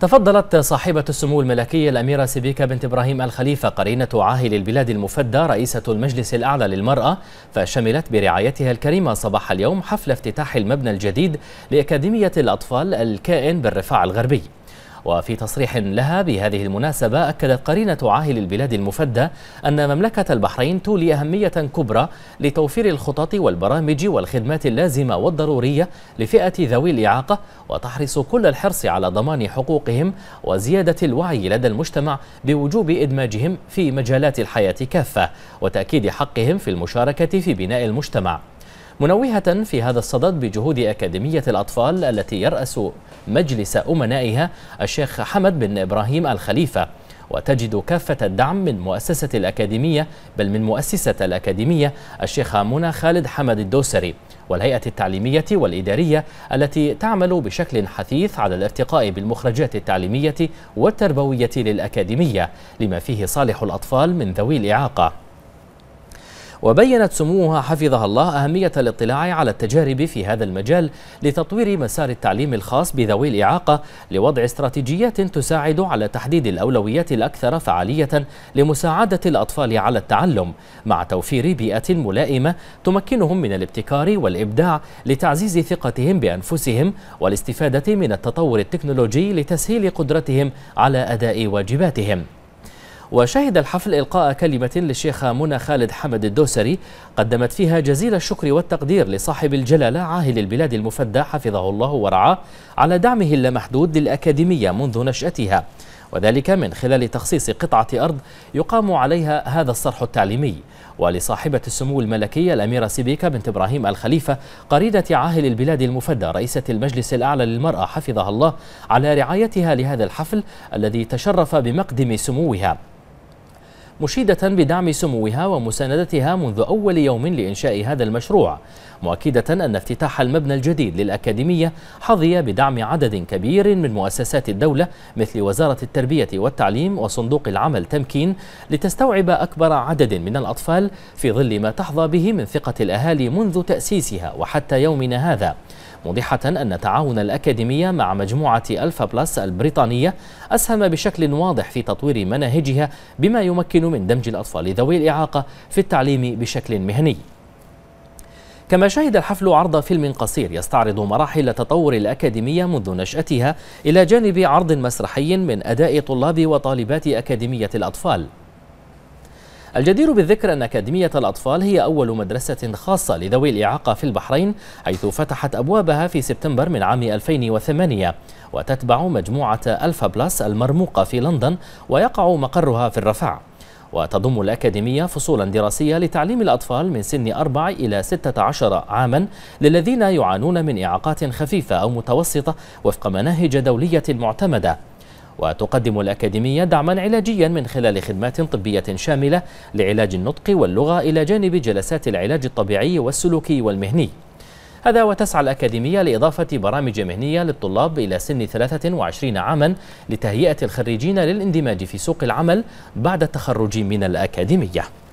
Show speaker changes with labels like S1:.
S1: تفضلت صاحبة السمو الملكية الأميرة سبيكة بنت إبراهيم الخليفة قرينة عاهل البلاد المفدى رئيسة المجلس الأعلى للمرأة فشملت برعايتها الكريمة صباح اليوم حفل افتتاح المبنى الجديد لأكاديمية الأطفال الكائن بالرفاع الغربي وفي تصريح لها بهذه المناسبة أكدت قرينة عاهل البلاد المفدى أن مملكة البحرين تولي أهمية كبرى لتوفير الخطط والبرامج والخدمات اللازمة والضرورية لفئة ذوي الإعاقة وتحرص كل الحرص على ضمان حقوقهم وزيادة الوعي لدى المجتمع بوجوب إدماجهم في مجالات الحياة كافة وتأكيد حقهم في المشاركة في بناء المجتمع منوهة في هذا الصدد بجهود أكاديمية الأطفال التي يرأس مجلس أمنائها الشيخ حمد بن إبراهيم الخليفة وتجد كافة الدعم من مؤسسة الأكاديمية بل من مؤسسة الأكاديمية الشيخ منى خالد حمد الدوسري والهيئة التعليمية والإدارية التي تعمل بشكل حثيث على الارتقاء بالمخرجات التعليمية والتربوية للأكاديمية لما فيه صالح الأطفال من ذوي الإعاقة وبينت سموها حفظها الله أهمية الاطلاع على التجارب في هذا المجال لتطوير مسار التعليم الخاص بذوي الإعاقة لوضع استراتيجيات تساعد على تحديد الأولويات الأكثر فعالية لمساعدة الأطفال على التعلم مع توفير بيئة ملائمة تمكنهم من الابتكار والإبداع لتعزيز ثقتهم بأنفسهم والاستفادة من التطور التكنولوجي لتسهيل قدرتهم على أداء واجباتهم وشهد الحفل إلقاء كلمة للشيخة منى خالد حمد الدوسري قدمت فيها جزيل الشكر والتقدير لصاحب الجلالة عاهل البلاد المفدى حفظه الله ورعاه على دعمه اللامحدود للأكاديمية منذ نشأتها وذلك من خلال تخصيص قطعة أرض يقام عليها هذا الصرح التعليمي ولصاحبة السمو الملكية الأميرة سبيكة بنت إبراهيم الخليفة قريدة عاهل البلاد المفدى رئيسة المجلس الأعلى للمرأة حفظها الله على رعايتها لهذا الحفل الذي تشرف بمقدم سموها مشيدة بدعم سموها ومساندتها منذ أول يوم لإنشاء هذا المشروع مؤكدة أن افتتاح المبنى الجديد للأكاديمية حظي بدعم عدد كبير من مؤسسات الدولة مثل وزارة التربية والتعليم وصندوق العمل تمكين لتستوعب أكبر عدد من الأطفال في ظل ما تحظى به من ثقة الأهالي منذ تأسيسها وحتى يومنا هذا موضحة أن تعاون الأكاديمية مع مجموعة ألفا بلس البريطانية أسهم بشكل واضح في تطوير مناهجها بما يمكن من دمج الأطفال ذوي الإعاقة في التعليم بشكل مهني كما شهد الحفل عرض فيلم قصير يستعرض مراحل تطور الأكاديمية منذ نشأتها إلى جانب عرض مسرحي من أداء طلاب وطالبات أكاديمية الأطفال الجدير بالذكر أن أكاديمية الأطفال هي أول مدرسة خاصة لذوي الإعاقة في البحرين حيث فتحت أبوابها في سبتمبر من عام 2008 وتتبع مجموعة ألفا بلس المرموقة في لندن ويقع مقرها في الرفع وتضم الأكاديمية فصولا دراسية لتعليم الأطفال من سن 4 إلى 16 عاما للذين يعانون من إعاقات خفيفة أو متوسطة وفق مناهج دولية معتمدة وتقدم الأكاديمية دعما علاجيا من خلال خدمات طبية شاملة لعلاج النطق واللغة إلى جانب جلسات العلاج الطبيعي والسلوكي والمهني هذا وتسعى الأكاديمية لإضافة برامج مهنية للطلاب إلى سن 23 عاما لتهيئة الخريجين للاندماج في سوق العمل بعد التخرج من الأكاديمية